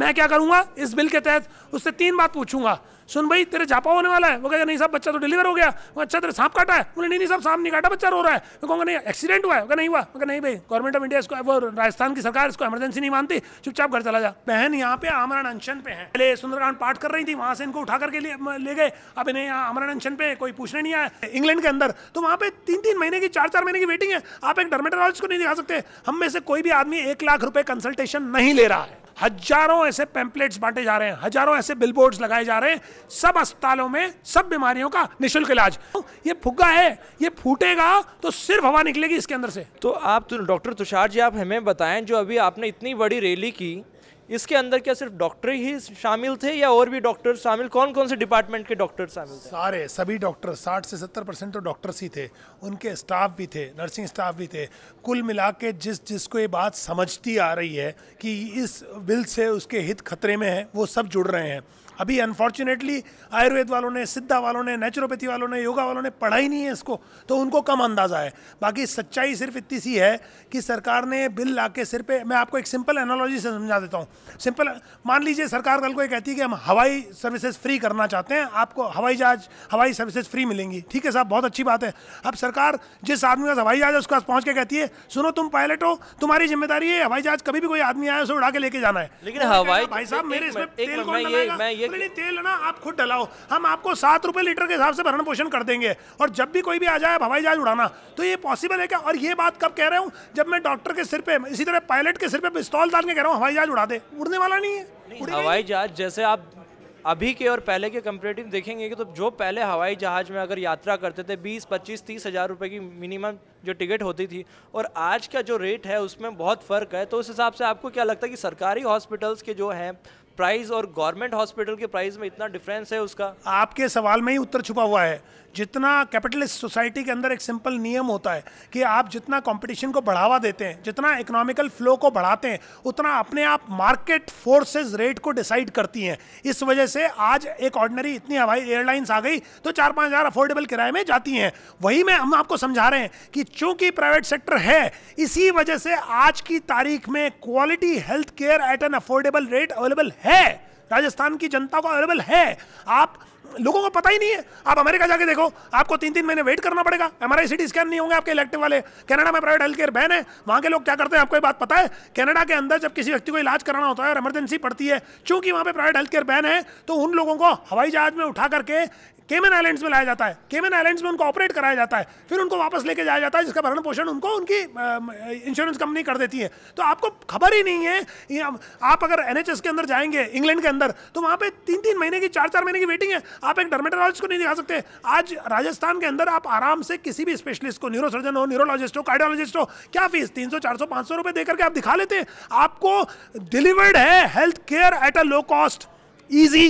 मैं क्या करूँगा इस बिल के तहत उससे तीन बात पूछूंगा सुन भाई तेरे झापा होने वाला है वो कहेगा नहीं साहब बच्चा तो डिलीवर हो गया वो अच्छा तेरे सांप काटा है बोले नहीं नहीं साहब सांप नहीं काटा बच्चा रो रहा है मैं कहूँगा नहीं एक्सीडेंट हुआ है वो नहीं हुआ मैं नहीं भाई गवर्नमेंट ऑफ इंडिया इसको वो राजस्थान की सरकार इसको एमरजेंसी नहीं मानती चुपचाप घर चला जा बहन यहाँ पे आमरण अनशन पे है पहले सुंदरकांड पाठ कर रही थी वहाँ से इनको उठा करके ले गए अब इन्हें यहाँ आमरण अनशन पे कोई पूछने नहीं आया इंग्लैंड के अंदर तो वहाँ पे तीन तीन महीने की चार चार महीने की वेटिंग है आप एक डर्मेटोलॉजिस्ट को नहीं दिखा सकते हम में से कोई भी आदमी एक लाख रुपये कंसल्टेशन नहीं ले रहा है हजारों ऐसे पैम्पलेट्स बांटे जा रहे हैं हजारों ऐसे बिलबोर्ड्स लगाए जा रहे हैं सब अस्पतालों में सब बीमारियों का निःशुल्क इलाज ये फुग्गा है ये फूटेगा तो सिर्फ हवा निकलेगी इसके अंदर से तो आप तो डॉक्टर तुषार जी आप हमें बताएं जो अभी आपने इतनी बड़ी रैली की इसके अंदर क्या सिर्फ डॉक्टर ही शामिल थे या और भी डॉक्टर शामिल कौन कौन से डिपार्टमेंट के डॉक्टर शामिल थे सारे सभी डॉक्टर 60 से 70 परसेंट तो डॉक्टर्स ही थे उनके स्टाफ भी थे नर्सिंग स्टाफ भी थे कुल मिला के जिस जिसको ये बात समझती आ रही है कि इस बिल से उसके हित खतरे में है वो सब जुड़ रहे हैं अभी अनफॉर्चुनेटली आयुर्वेद वालों ने सिद्धा वालों ने नेचुरोपैथी वालों ने योगा वालों ने पढ़ा ही नहीं है इसको तो उनको कम अंदाज़ा है बाकी सच्चाई सिर्फ इतनी सी है कि सरकार ने बिल ला के सिर पर मैं आपको एक सिंपल एनोलॉजी से समझा देता हूँ सिंपल मान लीजिए सरकार कल को ये कहती है कि हम हवाई सर्विसेज फ्री करना चाहते हैं आपको हवाई जहाज हवाई सर्विसेज फ्री मिलेंगी ठीक है साहब बहुत अच्छी बात है अब सरकार जिस आदमी का हवाई जहाज है उसके पास पहुँच के कहती है सुनो तुम पायलट हो तुम्हारी जिम्मेदारी है हवाई जहाज कभी भी कोई आदमी आया उसे उड़ा के लेके जाना है लेकिन हवाई भाई साहब मेरे इसमें तेल कौन ये मैं ये चाहिए तेल ना आप खुद डलाओ हम आपको सात रुपए लीटर के हिसाब से भरण पोषण कर देंगे और जब भी कोई भी आ जाए हवाई जहाज उड़ाना तो ये पॉसिबल है क्या और ये बात कब कह रहा हूँ जब मैं डॉक्टर के सिर पे इसी तरह पायलट के सिर पे पिस्तौल डाल के कह रहा हूँ हवाई जहाज उड़ा दे उड़ने वाला नहीं है हवाई जहाज जैसे आप अभी के और पहले के कंपेरेटिव देखेंगे कि तो जो पहले हवाई जहाज़ में अगर यात्रा करते थे 20, 25, 30 हज़ार रुपये की मिनिमम जो टिकट होती थी और आज का जो रेट है उसमें बहुत फ़र्क है तो उस हिसाब से आपको क्या लगता है कि सरकारी हॉस्पिटल्स के जो हैं प्राइस और गवर्नमेंट हॉस्पिटल के प्राइस में इतना डिफरेंस है उसका आपके सवाल में ही उत्तर छुपा हुआ है जितना कैपिटलिस्ट सोसाइटी के अंदर एक सिंपल नियम होता है कि आप जितना कंपटीशन को बढ़ावा देते हैं जितना इकोनॉमिकल फ्लो को बढ़ाते हैं उतना अपने आप मार्केट फोर्सेस रेट को डिसाइड करती हैं इस वजह से आज एक ऑर्डनरी इतनी हवाई एयरलाइंस आ गई तो चार पाँच हज़ार अफोर्डेबल किराए में जाती हैं वही में हम आपको समझा रहे हैं कि चूंकि प्राइवेट सेक्टर है इसी वजह से आज की तारीख में quality health care at an affordable rate available है राजस्थान की जनता को अवेलेबल है आप लोगों को पता ही नहीं है आप अमेरिका जाके देखो आपको तीन तीन महीने वेट करना पड़ेगा आर सिटी स्कैन नहीं होंगे आपके इलेक्टिव वाले कनाडा में प्राइवेट हेल्थ केयर बैन है वहाँ के लोग क्या करते हैं आपको ये बात पता है कनाडा के अंदर जब किसी व्यक्ति को इलाज कराना होता है और इमरजेंसी पड़ती है चूंकि वहाँ पर प्राइवेट हेल्थ केयर बैन है तो उन लोगों को हवाई जहाज में उठा करके केमन आइलैंड्स में लाया जाता है केमन आइलैंड्स में उनको ऑपरेट कराया जाता है फिर उनको वापस लेके जाया जाता है जिसका भरण पोषण उनको उनकी इंश्योरेंस कंपनी कर देती है तो आपको खबर ही नहीं है आप अगर एन के अंदर जाएंगे इंग्लैंड के अंदर तो वहाँ पर तीन तीन महीने की चार चार महीने की वेटिंग है आप एक डर्मेटोलॉजिस्ट को नहीं दिखा सकते आज राजस्थान के अंदर आप आराम से किसी भी स्पेशलिस्ट को न्यूरोसर्जन हो न्यूरोलॉजिस्ट हो कार्डियोलॉजिस्ट हो क्या फीस तीन सौ चार सौ पाँच सौ रुपये दे करके आप दिखा लेते हैं आपको डिलीवर्ड है health care at a low cost easy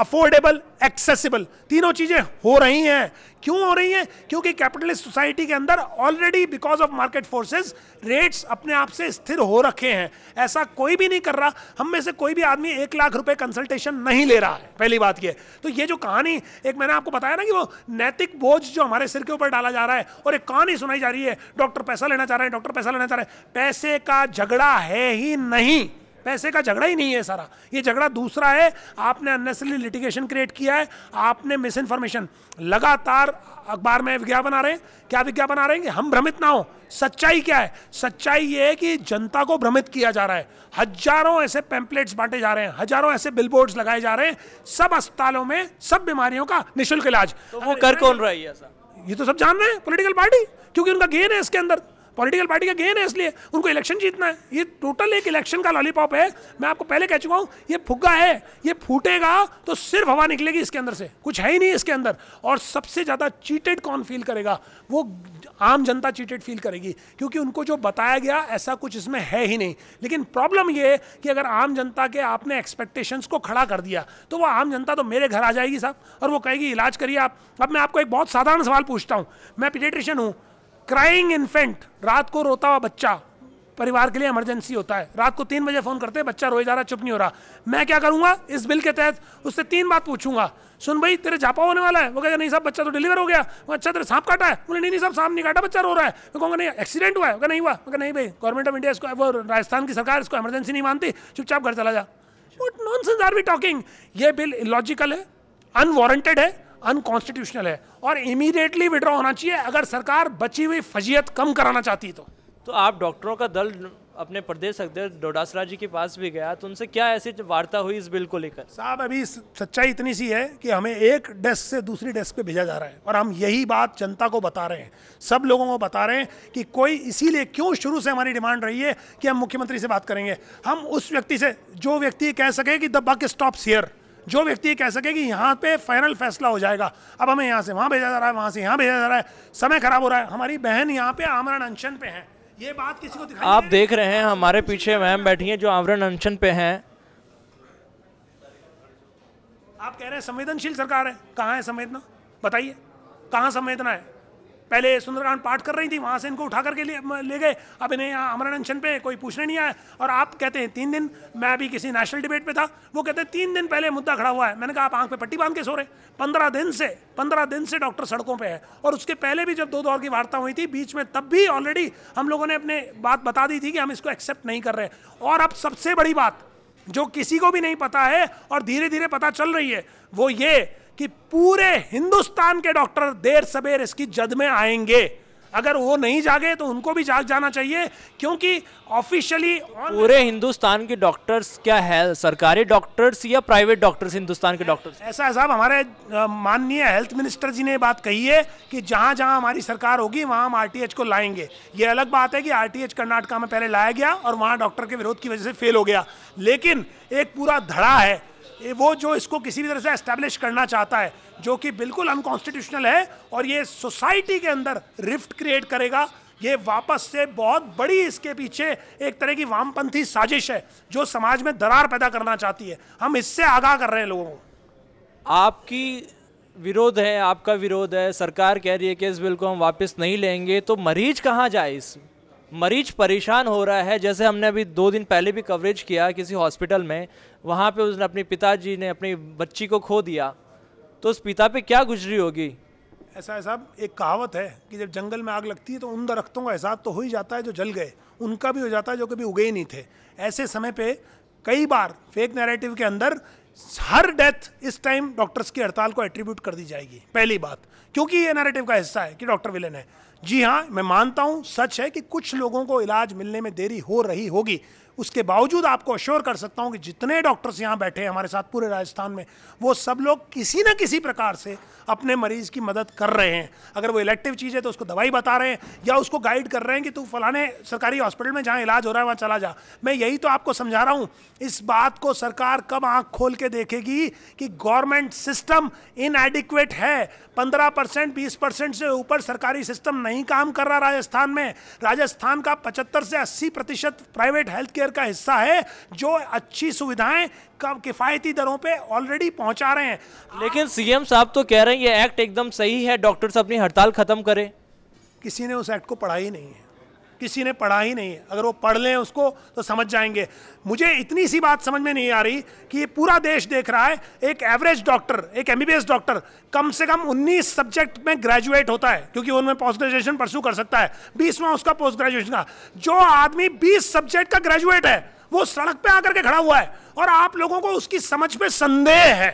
affordable accessible तीनों चीज़ें हो रही हैं क्यों हो रही हैं क्योंकि कैपिटलिस्ट सोसाइटी के अंदर already because of market forces rates अपने आप से स्थिर हो रखे हैं ऐसा कोई भी नहीं कर रहा हम में से कोई भी आदमी एक लाख रुपए कंसल्टेशन नहीं ले रहा है पहली बात ये तो ये जो कहानी एक मैंने आपको बताया ना कि वो नैतिक बोझ जो हमारे सिर के ऊपर डाला जा रहा है और एक कहानी सुनाई जा रही है डॉक्टर पैसा लेना चाह रहे हैं डॉक्टर पैसा लेना चाह रहे हैं पैसे का झगड़ा है ही नहीं पैसे का झगड़ा ही नहीं है सारा ये झगड़ा दूसरा है आपने अननेसरली लिटिगेशन क्रिएट किया है आपने मिस इन्फॉर्मेशन लगातार अखबार में विज्ञापन आ रहे हैं क्या विज्ञापन आ रहे हैं कि हम भ्रमित ना हो सच्चाई क्या है सच्चाई ये है कि जनता को भ्रमित किया जा रहा है हजारों ऐसे पैम्पलेट्स बांटे जा रहे हैं हजारों ऐसे बिलबोर्ड्स लगाए जा रहे हैं सब अस्पतालों में सब बीमारियों का निःशुल्क इलाज तो वो कर कौन रहा है ये तो सब जान रहे हैं पोलिटिकल पार्टी क्योंकि उनका गेन है इसके अंदर पॉलिटिकल पार्टी का गेन है इसलिए उनको इलेक्शन जीतना है ये टोटल एक इलेक्शन का लॉलीपॉप है मैं आपको पहले कह चुका हूँ ये फुग्गा है ये फूटेगा तो सिर्फ हवा निकलेगी इसके अंदर से कुछ है ही नहीं इसके अंदर और सबसे ज़्यादा चीटेड कौन फील करेगा वो आम जनता चीटेड फील करेगी क्योंकि उनको जो बताया गया ऐसा कुछ इसमें है ही नहीं लेकिन प्रॉब्लम ये है कि अगर आम जनता के आपने एक्सपेक्टेशंस को खड़ा कर दिया तो वो आम जनता तो मेरे घर आ जाएगी साहब और वो कहेगी इलाज करिए आप अब मैं आपको एक बहुत साधारण सवाल पूछता हूँ मैं पीडियट्रिशियन हूँ क्राइंग इन्फेंट रात को रोता हुआ बच्चा परिवार के लिए इमरजेंसी होता है रात को तीन बजे फ़ोन करते हैं बच्चा रोए जा रहा चुप नहीं हो रहा मैं क्या करूंगा इस बिल के तहत उससे तीन बात पूछूंगा सुन भाई तेरे झापा होने वाला है वो कहेगा नहीं साहब बच्चा तो डिलीवर हो गया वो अच्छा तेरे सांप काटा है बोले नहीं नहीं साहब सांप नहीं काटा बच्चा रो रहा है मैं कहूँगा नहीं एक्सीडेंट हुआ है वो नहीं हुआ मैं नहीं भाई गवर्नमेंट ऑफ इंडिया इसको वो राजस्थान की सरकार इसको एमरजेंसी नहीं मानती चुपचाप घर चला जा what non are be talking ये बिल इलॉजिकल है अनवारंटेड है अनकॉन्स्टिट्यूशनल है और इमीडिएटली विड्रॉ होना चाहिए अगर सरकार बची हुई फजीयत कम कराना चाहती तो तो आप डॉक्टरों का दल अपने प्रदेश अध्यक्ष डोडासरा जी के पास भी गया तो उनसे क्या ऐसी वार्ता हुई इस बिल को लेकर साहब अभी सच्चाई इतनी सी है कि हमें एक डेस्क से दूसरी डेस्क पे भेजा जा रहा है और हम यही बात जनता को बता रहे हैं सब लोगों को बता रहे हैं कि कोई इसीलिए क्यों शुरू से हमारी डिमांड रही है कि हम मुख्यमंत्री से बात करेंगे हम उस व्यक्ति से जो व्यक्ति कह सके कि द बक स्टॉप्स हेयर जो व्यक्ति कह सके कि यहाँ पे फाइनल फैसला हो जाएगा अब हमें यहाँ से वहाँ भेजा जा रहा है वहाँ से यहाँ भेजा जा रहा है समय खराब हो रहा है हमारी बहन यहाँ पे आमरण अनशन पे है ये बात किसी को दिखा आप देख रहे हैं हमारे पीछे मैम बैठी है जो आमरण अनशन पे है आप कह रहे हैं संवेदनशील सरकार है कहाँ है संवेदना बताइए कहाँ संवेदना है पहले सुंदरकांड पाठ कर रही थी वहाँ से इनको उठा करके ले, ले गए अब इन्हें यहाँ अमरण अनशन पे कोई पूछने नहीं आया और आप कहते हैं तीन दिन मैं अभी किसी नेशनल डिबेट पे था वो कहते हैं तीन दिन पहले मुद्दा खड़ा हुआ है मैंने कहा आप आंख पे पट्टी बांध के सो रहे पंद्रह दिन से पंद्रह दिन से डॉक्टर सड़कों पर है और उसके पहले भी जब दो दौर की वार्ता हुई थी बीच में तब भी ऑलरेडी हम लोगों ने अपने बात बता दी थी कि हम इसको एक्सेप्ट नहीं कर रहे और अब सबसे बड़ी बात जो किसी को भी नहीं पता है और धीरे धीरे पता चल रही है वो ये कि पूरे हिंदुस्तान के डॉक्टर देर सवेर इसकी जद में आएंगे अगर वो नहीं जागे तो उनको भी जाग जाना चाहिए क्योंकि ऑफिशियली पूरे हिंदुस्तान के डॉक्टर्स क्या है सरकारी डॉक्टर्स या प्राइवेट डॉक्टर्स हिंदुस्तान के डॉक्टर्स ऐसा है साहब हमारे माननीय हेल्थ मिनिस्टर जी ने बात कही है कि जहाँ जहाँ हमारी सरकार होगी वहाँ हम आर को लाएंगे ये अलग बात है कि आर कर्नाटका में पहले लाया गया और वहाँ डॉक्टर के विरोध की वजह से फेल हो गया लेकिन एक पूरा धड़ा है वो जो इसको किसी भी तरह से एस्टेब्लिश करना चाहता है जो कि बिल्कुल अनकॉन्स्टिट्यूशनल है और ये सोसाइटी के अंदर रिफ्ट क्रिएट करेगा ये वापस से बहुत बड़ी इसके पीछे एक तरह की वामपंथी साजिश है जो समाज में दरार पैदा करना चाहती है हम इससे आगाह कर रहे हैं लोगों को आपकी विरोध है आपका विरोध है सरकार कह रही है कि इस बिल को हम वापस नहीं लेंगे तो मरीज कहाँ जाए इस मरीज परेशान हो रहा है जैसे हमने अभी दो दिन पहले भी कवरेज किया किसी हॉस्पिटल में वहाँ पे उसने अपने पिताजी ने अपनी बच्ची को खो दिया तो उस पिता पे क्या गुजरी होगी ऐसा है साहब एक कहावत है कि जब जंगल में आग लगती है तो उन दरख्तों का एहसास तो हो ही जाता है जो जल गए उनका भी हो जाता है जो कभी उगे ही नहीं थे ऐसे समय पे कई बार फेक नैरेटिव के अंदर हर डेथ इस टाइम डॉक्टर्स की हड़ताल को एट्रीब्यूट कर दी जाएगी पहली बात क्योंकि ये नैरेटिव का हिस्सा है कि डॉक्टर विलेन है जी हाँ मैं मानता हूँ सच है कि कुछ लोगों को इलाज मिलने में देरी हो रही होगी उसके बावजूद आपको अश्योर कर सकता हूँ कि जितने डॉक्टर्स यहाँ बैठे हैं हमारे साथ पूरे राजस्थान में वो सब लोग किसी न किसी प्रकार से अपने मरीज़ की मदद कर रहे हैं अगर वो इलेक्टिव चीज़ है तो उसको दवाई बता रहे हैं या उसको गाइड कर रहे हैं कि तू फलाने सरकारी हॉस्पिटल में जहाँ इलाज हो रहा है वहाँ चला जा मैं यही तो आपको समझा रहा हूँ इस बात को सरकार कब आँख खोल के देखेगी कि गवर्नमेंट सिस्टम इनएडिक्वेट है पंद्रह परसेंट बीस परसेंट से ऊपर सरकारी सिस्टम नहीं काम कर रहा राजस्थान में राजस्थान का पचहत्तर से अस्सी प्रतिशत प्राइवेट हेल्थ केयर का हिस्सा है जो अच्छी सुविधाएं कम किफ़ायती दरों पे ऑलरेडी पहुंचा रहे हैं लेकिन सीएम साहब तो कह रहे हैं ये एक्ट एकदम सही है डॉक्टर्स अपनी हड़ताल ख़त्म करें किसी ने उस एक्ट को पढ़ा ही नहीं है किसी ने पढ़ा ही नहीं है अगर वो पढ़ लें उसको तो समझ जाएंगे मुझे इतनी सी बात समझ में नहीं आ रही कि ये पूरा देश देख रहा है एक एवरेज डॉक्टर एक एम डॉक्टर कम से कम उन्नीस सब्जेक्ट में ग्रेजुएट होता है क्योंकि उनमें पोस्ट ग्रेजुएशन परसू कर सकता है बीसवा उसका पोस्ट ग्रेजुएशन का जो आदमी बीस सब्जेक्ट का ग्रेजुएट है वो सड़क पर आकर के खड़ा हुआ है और आप लोगों को उसकी समझ पे संदेह है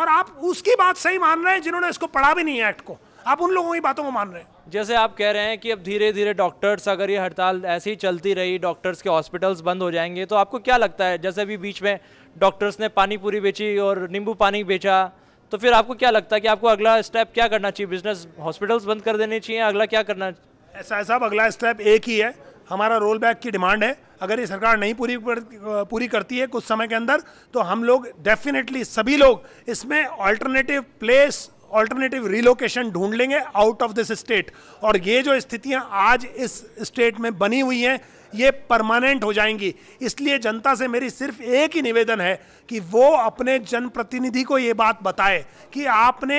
और आप उसकी बात सही मान रहे हैं जिन्होंने इसको पढ़ा भी नहीं है एक्ट को आप उन लोगों की बातों को मान रहे हैं जैसे आप कह रहे हैं कि अब धीरे धीरे डॉक्टर्स अगर ये हड़ताल ऐसे ही चलती रही डॉक्टर्स के हॉस्पिटल्स बंद हो जाएंगे तो आपको क्या लगता है जैसे अभी बीच में डॉक्टर्स ने पानी पूरी बेची और नींबू पानी बेचा तो फिर आपको क्या लगता है कि आपको अगला स्टेप क्या करना चाहिए बिजनेस हॉस्पिटल्स बंद कर देने चाहिए अगला क्या करना ऐसा ऐसा साहब अगला स्टेप एक ही है हमारा रोल बैक की डिमांड है अगर ये सरकार नहीं पूरी पूरी करती है कुछ समय के अंदर तो हम लोग डेफिनेटली सभी लोग इसमें ऑल्टरनेटिव प्लेस ऑल्टरनेटिव रिलोकेशन ढूंढ लेंगे आउट ऑफ दिस स्टेट और ये जो स्थितियां आज इस स्टेट में बनी हुई हैं ये परमानेंट हो जाएंगी इसलिए जनता से मेरी सिर्फ एक ही निवेदन है कि वो अपने जनप्रतिनिधि को ये बात बताए कि आपने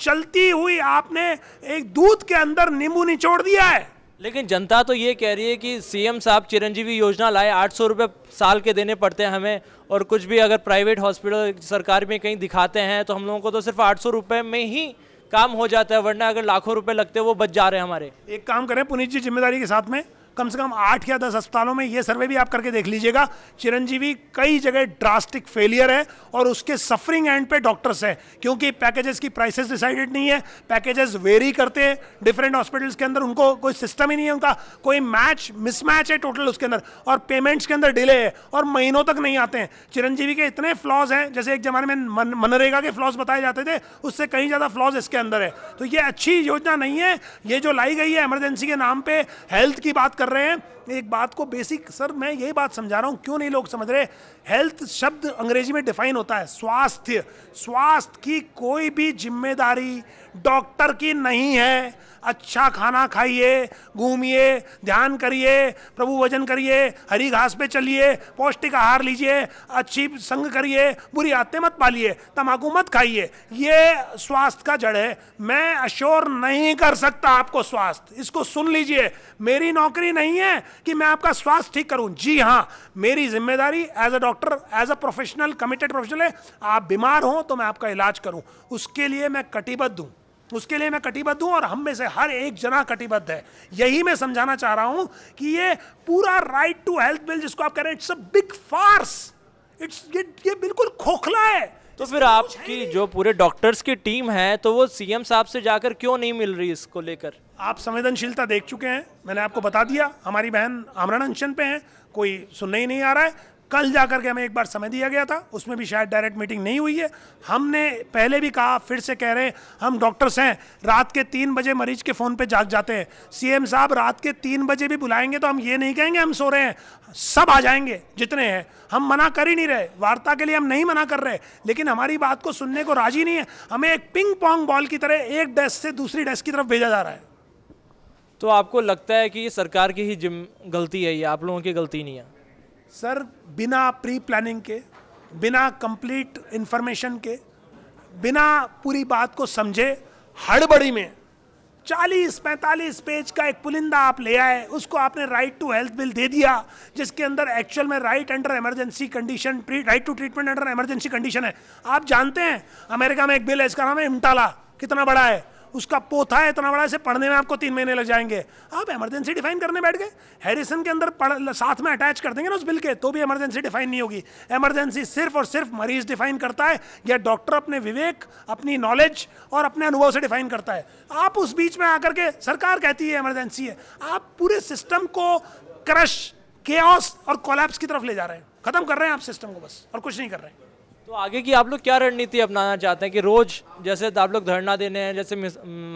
चलती हुई आपने एक दूध के अंदर नींबू निचोड़ दिया है लेकिन जनता तो ये कह रही है कि सीएम साहब चिरंजीवी योजना लाए आठ सौ रुपये साल के देने पड़ते हैं हमें और कुछ भी अगर प्राइवेट हॉस्पिटल सरकार में कहीं दिखाते हैं तो हम लोगों को तो सिर्फ आठ सौ रुपये में ही काम हो जाता है वरना अगर लाखों रुपये लगते हैं वो बच जा रहे हैं हमारे एक काम करें पुनीत जी जिम्मेदारी के साथ में कम से कम आठ या दस अस्पतालों में ये सर्वे भी आप करके देख लीजिएगा चिरंजीवी कई जगह ड्रास्टिक फेलियर है और उसके सफरिंग एंड पे डॉक्टर्स हैं क्योंकि पैकेजेस की प्राइसेस डिसाइडेड नहीं है पैकेजेस वेरी करते हैं डिफरेंट हॉस्पिटल्स के अंदर उनको कोई सिस्टम ही नहीं है उनका कोई मैच मिसमैच है टोटल उसके अंदर और पेमेंट्स के अंदर डिले है और महीनों तक नहीं आते हैं चिरंजीवी के इतने फ्लॉज हैं जैसे एक जमाने में मनरेगा के फ्लॉज बताए जाते थे उससे कहीं ज़्यादा फ्लॉज इसके अंदर है तो ये अच्छी योजना नहीं है ये जो लाई गई है एमरजेंसी के नाम पर हेल्थ की बात कर कर रहे हैं एक बात को बेसिक सर मैं यही बात समझा रहा हूँ क्यों नहीं लोग समझ रहे हेल्थ शब्द अंग्रेजी में डिफाइन होता है स्वास्थ्य स्वास्थ्य की कोई भी जिम्मेदारी डॉक्टर की नहीं है अच्छा खाना खाइए घूमिए ध्यान करिए प्रभु वजन करिए हरी घास पे चलिए पौष्टिक आहार लीजिए अच्छी संग करिए बुरी आते मत पालिए तम्बाकू मत खाइए ये स्वास्थ्य का जड़ है मैं अश्योर नहीं कर सकता आपको स्वास्थ्य इसको सुन लीजिए मेरी नौकरी नहीं है कि मैं आपका स्वास्थ्य ठीक करूं जी हाँ मेरी जिम्मेदारी as a doctor as a professional committed professional है आप बीमार हो तो मैं आपका इलाज करूं उसके लिए मैं कटिबद्ध हूं उसके लिए मैं कटिबद्ध हूं और हम में से हर एक जना कटिबद्ध है यही मैं समझाना चाह रहा हूं कि ये पूरा राइट टू हेल्थ बिल जिसको आप कह रहे हैं it's a big farce it's ये, ये बिल्कुल खोखला है तो फिर आपकी जो पूरे डॉक्टर्स की टीम है तो वो सीएम साहब से जाकर क्यों नहीं मिल रही इसको लेकर आप संवेदनशीलता देख चुके हैं मैंने आपको बता दिया हमारी बहन आमरण अनशन पे हैं कोई सुनने ही नहीं आ रहा है कल जाकर के हमें एक बार समय दिया गया था उसमें भी शायद डायरेक्ट मीटिंग नहीं हुई है हमने पहले भी कहा फिर से कह रहे हैं हम डॉक्टर्स हैं रात के तीन बजे मरीज के फ़ोन पे जाग जाते हैं सीएम साहब रात के तीन बजे भी बुलाएंगे तो हम ये नहीं कहेंगे हम सो रहे हैं सब आ जाएंगे जितने हैं हम मना कर ही नहीं रहे वार्ता के लिए हम नहीं मना कर रहे लेकिन हमारी बात को सुनने को राजी नहीं है हमें एक पिंग पोंग बॉल की तरह एक डेस्क से दूसरी डेस्क की तरफ भेजा जा रहा है तो आपको लगता है कि ये सरकार की ही जिम गलती है ये आप लोगों की गलती नहीं है सर बिना प्री प्लानिंग के बिना कंप्लीट इन्फॉर्मेशन के बिना पूरी बात को समझे हड़बड़ी में 40-45 पेज का एक पुलिंदा आप ले आए उसको आपने राइट टू हेल्थ बिल दे दिया जिसके अंदर एक्चुअल में right under emergency condition right to treatment under emergency condition है आप जानते हैं अमेरिका में एक बिल है इसका नाम है इमटाला कितना बड़ा है उसका पोथा है इतना बड़ा इसे पढ़ने में आपको तीन महीने लग जाएंगे आप इमरजेंसी डिफाइन करने बैठ गए हैरिसन के अंदर पढ़, साथ में अटैच कर देंगे ना उस बिल के तो भी इमरजेंसी डिफाइन नहीं होगी इमरजेंसी सिर्फ और सिर्फ मरीज डिफाइन करता है या डॉक्टर अपने विवेक अपनी नॉलेज और अपने अनुभव से डिफाइन करता है आप उस बीच में आकर के सरकार कहती है इमरजेंसी है आप पूरे सिस्टम को क्रश के और कोलैप्स की तरफ ले जा रहे हैं खत्म कर रहे हैं आप सिस्टम को बस और कुछ नहीं कर रहे हैं तो आगे की आप लोग क्या रणनीति अपनाना चाहते हैं कि रोज़ जैसे आप लोग धरना देने हैं जैसे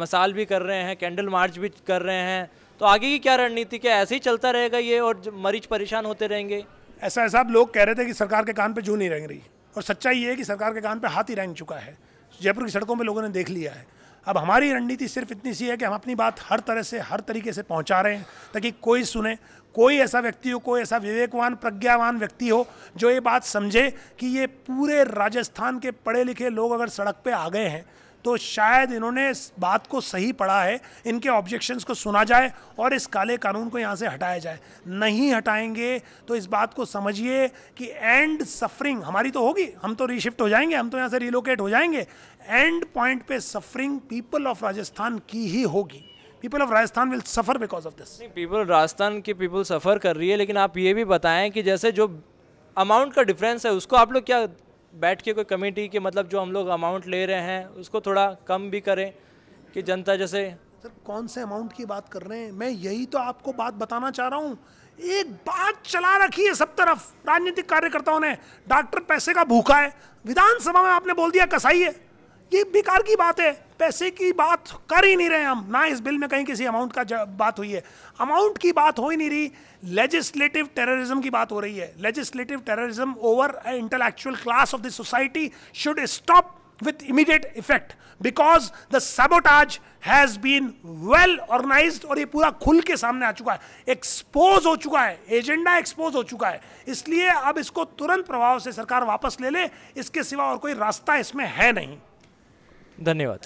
मसाल भी कर रहे हैं कैंडल मार्च भी कर रहे हैं तो आगे की क्या रणनीति क्या ऐसे ही चलता रहेगा ये और मरीज परेशान होते रहेंगे ऐसा ऐसा आप लोग कह रहे थे कि सरकार के कान पर जू नहीं रह रही और सच्चाई ये है कि सरकार के कान पर हाथ ही रेंग चुका है जयपुर की सड़कों में लोगों ने देख लिया है अब हमारी रणनीति सिर्फ इतनी सी है कि हम अपनी बात हर तरह से हर तरीके से पहुंचा रहे हैं ताकि कोई सुने कोई ऐसा व्यक्ति हो कोई ऐसा विवेकवान प्रज्ञावान व्यक्ति हो जो ये बात समझे कि ये पूरे राजस्थान के पढ़े लिखे लोग अगर सड़क पे आ गए हैं तो शायद इन्होंने इस बात को सही पढ़ा है इनके ऑब्जेक्शंस को सुना जाए और इस काले कानून को यहाँ से हटाया जाए नहीं हटाएंगे तो इस बात को समझिए कि एंड सफरिंग हमारी तो होगी हम तो रीशिफ्ट हो जाएंगे हम तो यहाँ से रिलोकेट हो जाएंगे एंड पॉइंट पे सफरिंग पीपल ऑफ राजस्थान की ही होगी people of Rajasthan will suffer because of this people Rajasthan की पीपल सफ़र कर रही है लेकिन आप ये भी बताएं कि जैसे जो अमाउंट का डिफरेंस है उसको आप लोग क्या बैठ के कोई कमेटी के मतलब जो हम लोग अमाउंट ले रहे हैं उसको थोड़ा कम भी करें कि जनता जैसे सर कौन से अमाउंट की बात कर रहे हैं मैं यही तो आपको बात बताना चाह रहा हूँ एक बात चला रखी है सब तरफ राजनीतिक कार्यकर्ताओं ने डॉक्टर पैसे का भूखा है विधानसभा में आपने बोल दिया कसाई है ये बेकार की बात है पैसे की बात कर ही नहीं रहे हम ना इस बिल में कहीं किसी अमाउंट का बात हुई है अमाउंट की बात हो ही नहीं रही लेजिस्लेटिव टेररिज्म की बात हो रही है legislative terrorism over intellectual class of the society should stop with immediate effect because the sabotage has been well organize और ये पूरा खुल के सामने आ चुका है एक्सपोज हो चुका है एजेंडा एक्सपोज हो चुका है इसलिए अब इसको तुरंत प्रभाव से सरकार वापस ले ले इसके सिवा और कोई रास्ता इसमें है नहीं धन्यवाद